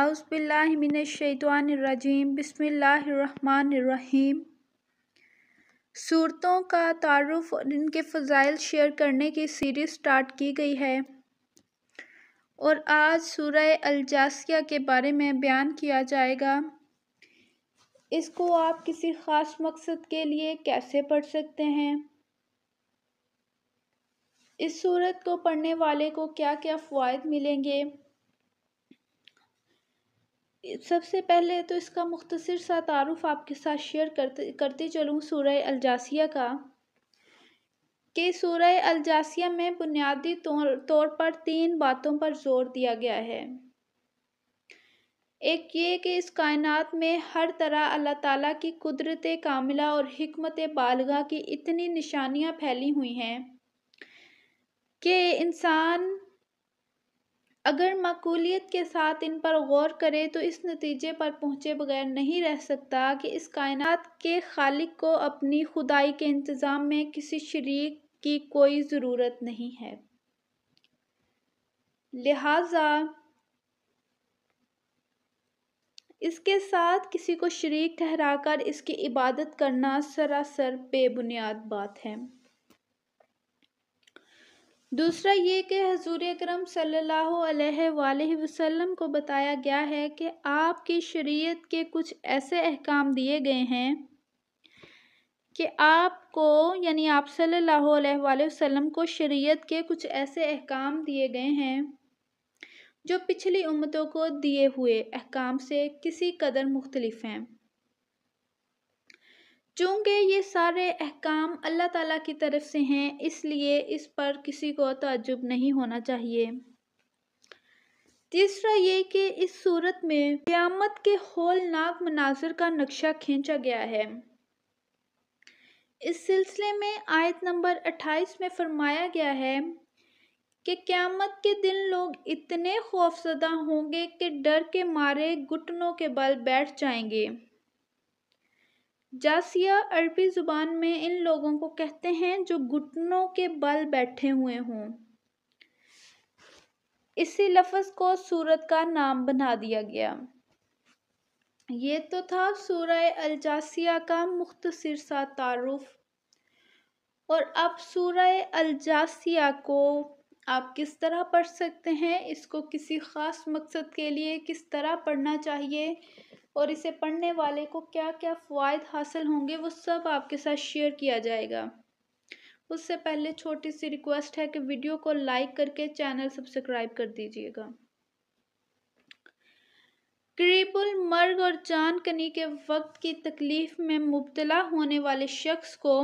अउसबिल्लिमिनशैतवानरजीम बसमीम सूरतों का तारफ़ और इनके फ़जाइल शेयर करने की सीरीज़ स्टार्ट की गई है और आज सूरह अलजासिया के बारे में बयान किया जाएगा इसको आप किसी ख़ास मकसद के लिए कैसे पढ़ सकते हैं इस सूरत को पढ़ने वाले को क्या क्या फ़वाद मिलेंगे सबसे पहले तो इसका मुख्तर सा तारफ़ आपके साथ शेयर करते करते चलूँ सूर्य अलजासिया का कि सूर्य अलजासिया में बुनियादी तौर तौर पर तीन बातों पर जोर दिया गया है एक ये कि इस कायनात में हर तरह अल्लाह ताला की कुदरत कामिला और हमत बालगा की इतनी निशानियाँ फैली हुई हैं कि इंसान अगर माकूलियत के साथ इन पर गौर करें तो इस नतीजे पर पहुँचे बगैर नहीं रह सकता कि इस कायनात के खालिक को अपनी खुदाई के इंतज़ाम में किसी शरीक की कोई ज़रूरत नहीं है लिहाजा इसके साथ किसी को शरीक ठहराकर इसकी इबादत करना सरासर बेबुनियाद बात है दूसरा ये कि हजूर करम सल्लल्लाहु वसल्लम को बताया गया है कि आपकी शरीयत के कुछ ऐसे अहकाम दिए गए हैं कि आपको यानी आप सल्लल्लाहु अलैहि वसल्लम को शरीयत के कुछ ऐसे अहकाम दिए गए हैं जो पिछली उम्मतों को दिए हुए अहकाम से किसी कदर मुख्तलिफ हैं चूँकि ये सारे अहकाम अल्लाह ताला की तरफ से हैं इसलिए इस पर किसी को तजुब नहीं होना चाहिए तीसरा ये कि इस सूरत में क़्यामत के होलनाक मनाजर का नक्शा खींचा गया है इस सिलसिले में आयत नंबर अट्ठाईस में फरमाया गया है कि क़्यामत के दिन लोग इतने खौफजदा होंगे कि डर के मारे घुटनों के बल बैठ जाएंगे जासिया अरबी ज़ुबान में इन लोगों को कहते हैं जो घुटनों के बल बैठे हुए हों इसी लफ्ज़ को सूरत का नाम बना दिया गया ये तो था सूर्य अलजासिया का मुख्तसर सा तारुफ और अब सूर्य अलजासिया को आप किस तरह पढ़ सकते हैं इसको किसी ख़ास मकसद के लिए किस तरह पढ़ना चाहिए और इसे पढ़ने वाले को क्या क्या फ़वाद हासिल होंगे वो सब आपके साथ शेयर किया जाएगा उससे पहले छोटी सी रिक्वेस्ट है कि वीडियो को लाइक करके चैनल सब्सक्राइब कर दीजिएगा क्रीबुल मर्ग और जान कनी के वक्त की तकलीफ़ में मुबतला होने वाले शख्स को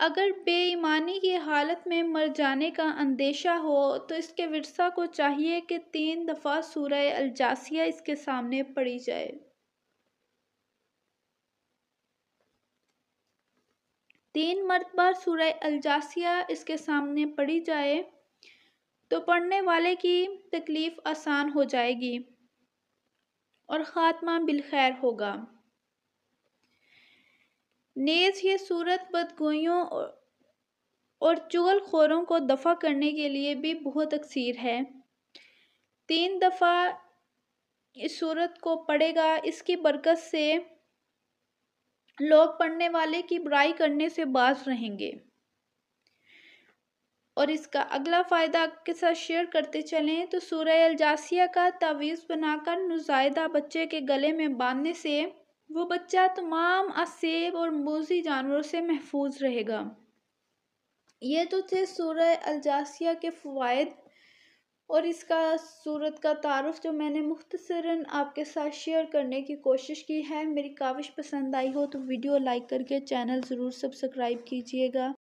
अगर बेईमानी की हालत में मर जाने का अंदेशा हो तो इसके विरसा को चाहिए कि तीन दफ़ा सूर अलजासिया इसके सामने पड़ी जाए तीन मरतबार सूर अलजासिया इसके सामने पड़ी जाए तो पढ़ने वाले की तकलीफ़ आसान हो जाएगी और ख़ात्मा बिलखैर होगा नेज़ ये सूरत बदगोइयों और चुगलखोरों को दफ़ा करने के लिए भी बहुत अक्सर है तीन दफ़ा इस सूरत को पढ़ेगा इसकी बरकत से लोग पढ़ने वाले की बुराई करने से बाज रहेंगे और इसका अगला फ़ायदा आपके साथ शेयर करते चलें तो सूर्य अलजासिया का तावीज़ बनाकर नुजायदा बच्चे के गले में बांधने से वो बच्चा तमाम असेब और मोजी जानवरों से महफूज रहेगा ये तो थे सूर्य अलजासिया के फ़वाद और इसका सूरत का तारफ़ जो मैंने मुख्तसरा आपके साथ शेयर करने की कोशिश की है मेरी काविश पसंद आई हो तो वीडियो लाइक करके चैनल ज़रूर सब्सक्राइब कीजिएगा